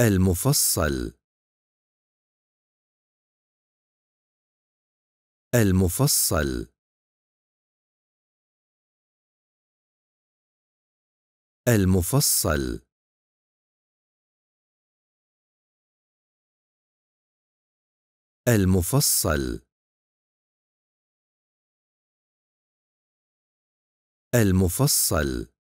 المفصل المفصل المفصل المفصل المفصل